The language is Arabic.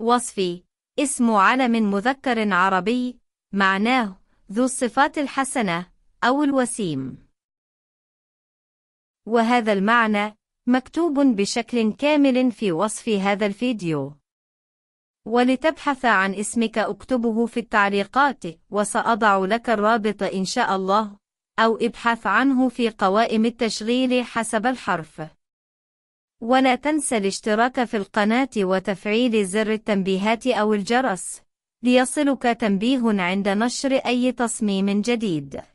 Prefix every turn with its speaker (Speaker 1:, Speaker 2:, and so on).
Speaker 1: وصفي اسم علم
Speaker 2: مذكر عربي معناه ذو الصفات الحسنة أو الوسيم وهذا المعنى مكتوب بشكل كامل في وصف هذا الفيديو ولتبحث عن اسمك اكتبه في التعليقات وسأضع لك الرابط إن شاء الله أو ابحث عنه في قوائم التشغيل حسب الحرف ولا تنسى الاشتراك في القناة وتفعيل زر التنبيهات أو الجرس ليصلك تنبيه عند نشر أي تصميم جديد